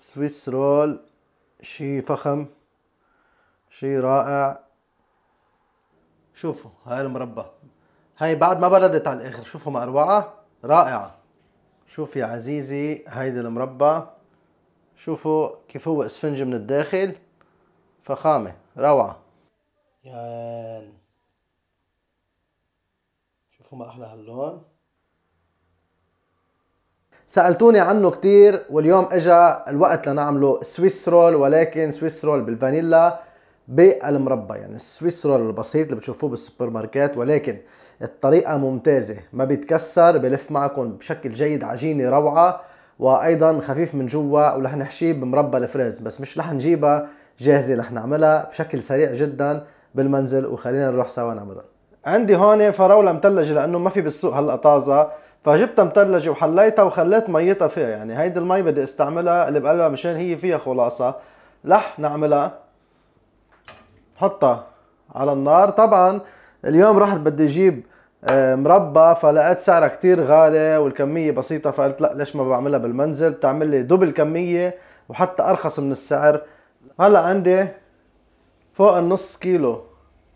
سويس رول شي فخم شي رائع شوفوا هاي المربى هاي بعد ما بردت على الاخر شوفوا مقروعة رائعة شوف يا عزيزي هيدي المربى شوفوا كيف هو اسفنج من الداخل فخامة روعة يان شوفوا ما احلى هاللون سالتوني عنه كثير واليوم اجى الوقت لنعمله سويس رول ولكن سويس رول بالفانيلا بالمربى يعني السويس رول البسيط اللي بتشوفوه بالسوبر ماركت ولكن الطريقه ممتازه ما بيتكسر بلف معكم بشكل جيد عجينه روعه وايضا خفيف من جوا ورح نحشيه بمربى الفريز بس مش رح نجيبها جاهزه رح نعملها بشكل سريع جدا بالمنزل وخلينا نروح سوا نعملها عندي هون فراوله مثلجه لانه ما في بالسوق هلا طازه فجبتها مثلجة وحليتها وخليت ميتها فيها يعني هيدي المي بدي استعملها اللي بقلبها مشان هي فيها خلاصة رح نعملها حطها على النار طبعا اليوم رحت بدي اجيب آه، مربى فلقيت سعرها كتير غالي والكمية بسيطة فقلت لا ليش ما بعملها بالمنزل بتعمل لي دبل كمية وحتى ارخص من السعر هلا عندي فوق النص كيلو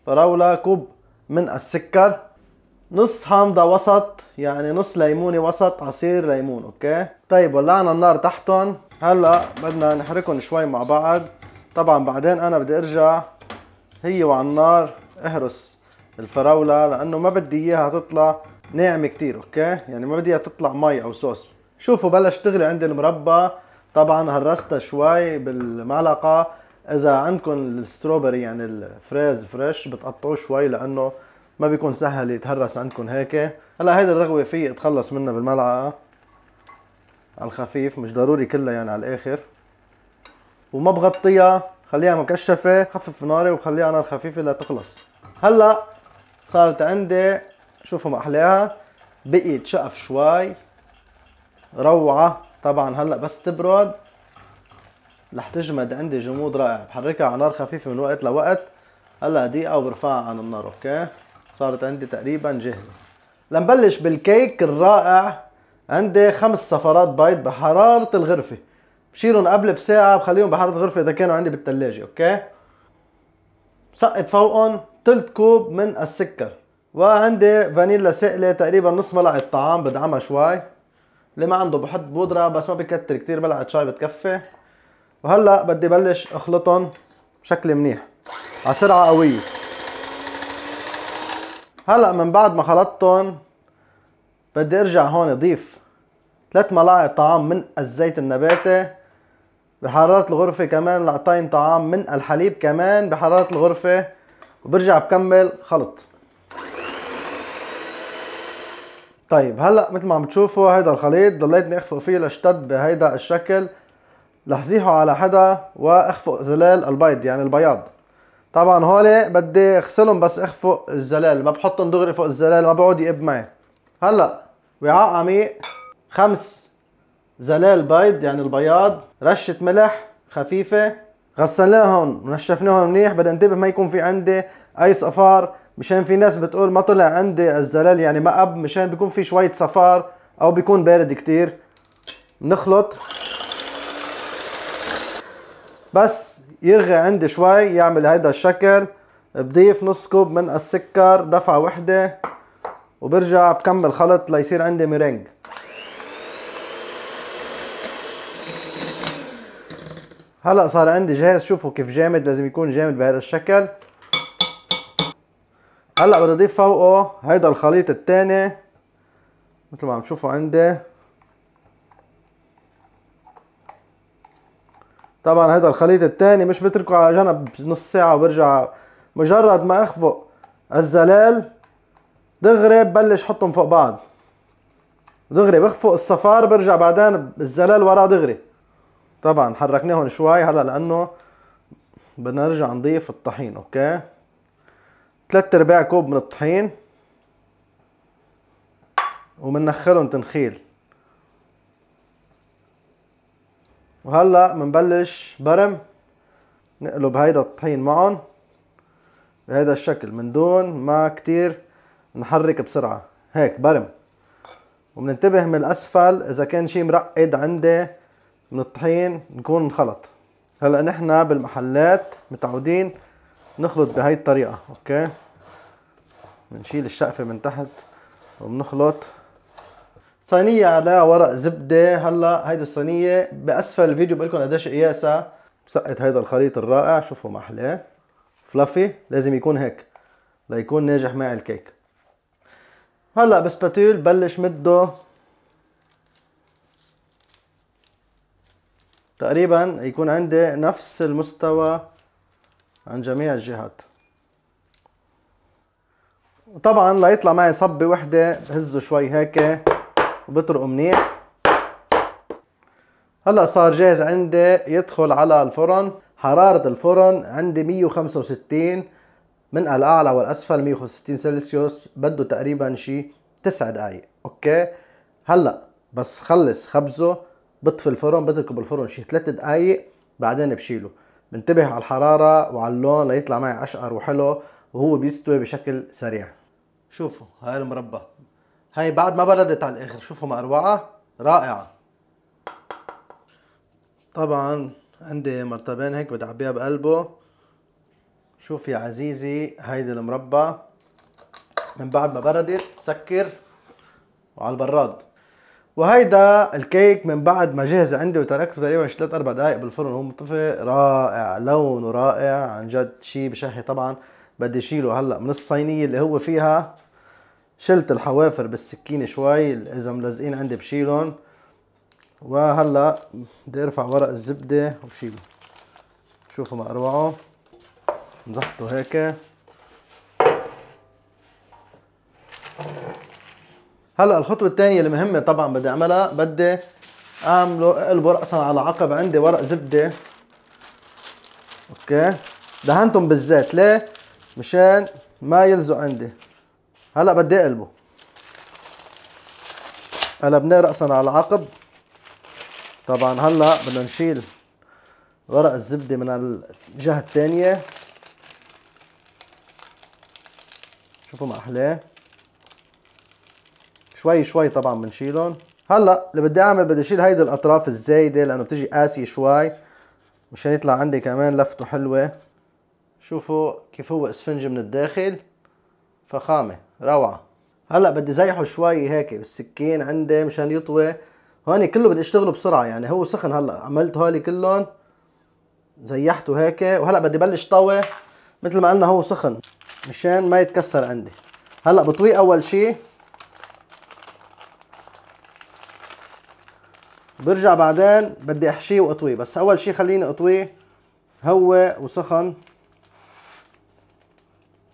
فراولة كوب من السكر نص حامضة وسط يعني نص ليمونة وسط عصير ليمون اوكي طيب ولعنا النار تحتهم هلا بدنا نحركهم شوي مع بعض طبعا بعدين انا بدي ارجع هي وعلى النار اهرس الفراولة لانه ما بدي اياها تطلع ناعمة كتير اوكي يعني ما بدي اياها تطلع مي او صوص شوفوا بلش تغلي عندي المربى طبعا هرستها شوي بالمعلقة اذا عندكم الستروبري يعني الفريز فريش بتقطعوه شوي لانه ما بيكون سهل يتهرس عندكم هيك هلا هيدا الرغوه في اتخلص منها بالملعقه على الخفيف مش ضروري كلها يعني على الاخر وما بغطيها خليها مكشفه خفف ناري وخليها نار خفيفه لتخلص هلا صارت عندي شوفوا ما احلاها بقيت شقف شوي روعه طبعا هلا بس تبرد رح تجمد عندي جمود رائع بحركها على نار خفيفه من وقت لوقت هلا دقيقه وبرفعها عن النار اوكي صارت عندي تقريبا جاهزة لنبلش بالكيك الرائع عندي خمس صفرات بيض بحرارة الغرفة بشيلهم قبل بساعة بخليهم بحرارة الغرفة إذا كانوا عندي بالثلاجة أوكي سقط فوقهم تلت كوب من السكر وعندي فانيلا سائلة تقريبا نص ملعقة طعام بدعمها شوي اللي ما عنده بحط بودرة بس ما بكتر كتير ملعقة شاي بتكفي وهلا بدي بلش اخلطهم بشكل منيح على سرعة قوية هلا من بعد ما خلطتهم بدي ارجع هون اضيف ثلاث ملاعق طعام من الزيت النباتي بحرارة الغرفة كمان لقطين طعام من الحليب كمان بحرارة الغرفة وبرجع بكمل خلط طيب هلا مثل ما عم تشوفوا هيدا الخليط ضليتني اخفق فيه لاشتد بهيدا الشكل لحزيحه على حدا واخفق زلال البيض يعني البياض طبعا هول بدي اغسلهم بس اخفق الزلال ما بحطهم دغري فوق الزلال ما بقعد يقب معي هلا وعاء عميق خمس زلال بيض يعني البياض رشة ملح خفيفة غسلناهم ونشفناهم منيح بدي انتبه ما يكون في عندي اي صفار مشان في ناس بتقول ما طلع عندي الزلال يعني ما اب مشان بيكون في شوية صفار او بيكون بارد كتير نخلط بس يرغي عندي شوي يعمل هيدا الشكل بضيف نص كوب من السكر دفعة وحدة وبرجع بكمل خلط ليصير عندي ميرينج هلا صار عندي جاهز شوفوا كيف جامد لازم يكون جامد بهذا الشكل هلا بدي اضيف فوقه هيدا الخليط الثاني مثل ما عم تشوفوا عندي طبعا هذا الخليط الثاني مش بتركه على جنب نص ساعه وبرجع مجرد ما اخفق الزلال دغري ببلش حطهم فوق بعض دغري بخفق الصفار برجع بعدين الزلال وراه دغري طبعا حركناهم شوي هلا لانه بدنا نرجع نضيف الطحين اوكي ثلاث ارباع كوب من الطحين ومنخلهم تنخيل وهلا بنبلش برم نقلب هيدا الطحين معهم بهيدا الشكل من دون ما كتير نحرك بسرعة هيك برم ومننتبه من الأسفل إذا كان شي مرقد عندي من الطحين نكون انخلط هلا نحنا بالمحلات متعودين نخلط بهاي الطريقة اوكي بنشيل الشقفة من تحت وبنخلط صينيه على ورق زبده هلا هيدي الصينيه باسفل الفيديو بقول لكم قديش قياسها مسقط هيدا الخليط الرائع شوفوا ما احلاه فلافي لازم يكون هيك ليكون ناجح مع الكيك هلا بسباتول بلش مده تقريبا يكون عندي نفس المستوى عن جميع الجهات وطبعا ليطلع معي صبة وحدة بهزه شوي هيك وبطرقه منيح هلا صار جاهز عندي يدخل على الفرن حرارة الفرن عندي 165 من الاعلى والاسفل 165 سلسيوس بده تقريبا شي 9 دقايق اوكي هلا بس خلص خبزه بطفي الفرن بتركه بالفرن شي 3 دقايق بعدين بشيله بنتبه على الحرارة وعلى اللون ليطلع معي اشقر وحلو وهو بيستوي بشكل سريع شوفوا هاي المربى هاي بعد ما بردت على الاخر شوفوا مقروعه رائعه طبعا عندي مرتبين هيك بدي اعبيها بقلبه شوف يا عزيزي هيدي المربى من بعد ما بردت سكر وعلى البراد وهيدا الكيك من بعد ما جهز عندي وتركته تقريبا 3 4 دقائق بالفرن وهو مطفي رائع لونه رائع عن جد شيء بشهي طبعا بدي اشيله هلا من الصينيه اللي هو فيها شلت الحوافر بالسكينة شوي اذا ملزقين عندي بشيلهم وهلا بدي ارفع ورق الزبدة وبشيله شوفوا مقروعه نزحته هيك هلا الخطوة الثانية المهمة طبعا بدي اعملها بدي اعمله اقلبه رأسا على عقب عندي ورق زبدة اوكي دهنتهم بالزيت ليه؟ مشان ما يلزق عندي هلا بدي اقلبه قلبناه راسا على عقب طبعا هلا بدنا نشيل ورق الزبدة من الجهة الثانية شوفوا ما احلاه شوي شوي طبعا بنشيلهم هلا اللي بدي اعمل بدي اشيل هيدي الاطراف الزايده لانه بتجي قاسيه شوي مشان يطلع عندي كمان لفته حلوه شوفوا كيف هو اسفنج من الداخل فخامه روعه هلا بدي زيحه شوي هيك بالسكين عندي مشان يطوي هون كله بدي اشتغله بسرعه يعني هو سخن هلا عملت هولي كلهم زيحته هيك وهلا بدي بلش طوي مثل ما قلنا هو سخن مشان ما يتكسر عندي هلا بطويه اول شيء برجع بعدين بدي احشيه واطويه بس اول شيء خليني اطويه هو وسخن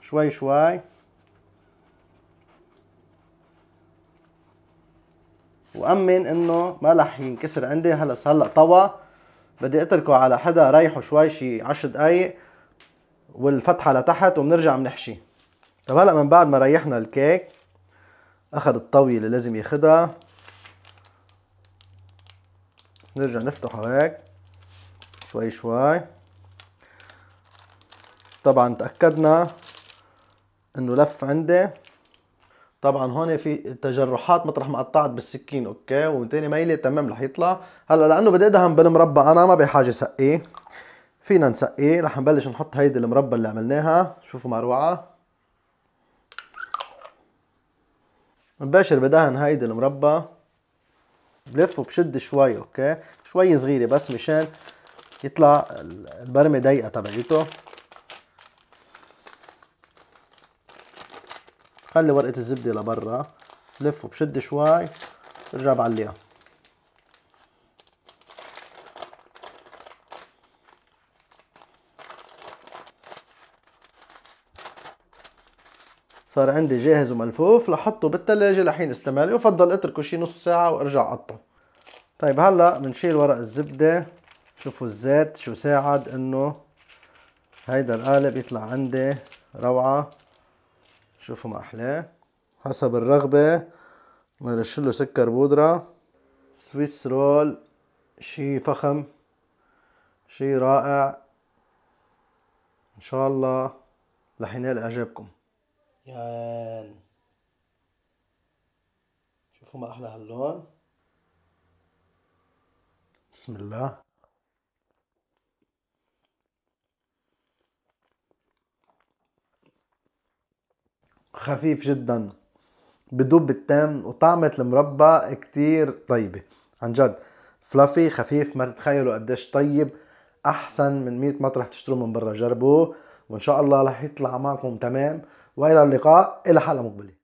شوي شوي وامن انه ما رح ينكسر عندي هلا هلا طوى بدي اتركه على حدا ريحه شوي شي 10 دقائق والفتحه لتحت وبنرجع بنحشي طب هلا من بعد ما ريحنا الكيك اخذ الطويه اللي لازم ياخدها نرجع نفتحه هيك شوي شوي طبعا تاكدنا انه لف عندي طبعا هون في تجرحات مطرح ما قطعت بالسكين اوكي وثاني ميله تمام رح يطلع هلا لانه بدي ادهن بالمربى انا ما بحاجه سقيه فينا نسقيه رح نبلش نحط هيدي المربى اللي عملناها شوفوا مروعه مباشر بدهن هيدي المربى بلف وبشد شوي اوكي شوي صغيره بس مشان يطلع البرمه ضيقه تبعيته خلي ورقة الزبدة لبرا لفه بشد شوي برجع بعليها صار عندي جاهز وملفوف لحطه بالثلاجة لحين استمالي يفضل اتركه شي نص ساعة وارجع قطه طيب هلا بنشيل ورق الزبدة شوفوا الزيت شو ساعد انه هيدا القالب يطلع عندي روعة شوفوا ما احلاه حسب الرغبة نرش له سكر بودرة سويس رول شي فخم شي رائع ان شاء الله رح ينال اعجابكم يان شوفوا ما احلى هاللون بسم الله خفيف جدا بدوب التام وطعمة المربى كتير طيبة عن جد فلافي خفيف ما تتخيلوا قديش طيب احسن من 100 مطرح تشتروه من برا جربوه وان شاء الله رح يطلع معكم تمام والى اللقاء الى حلقه مقبله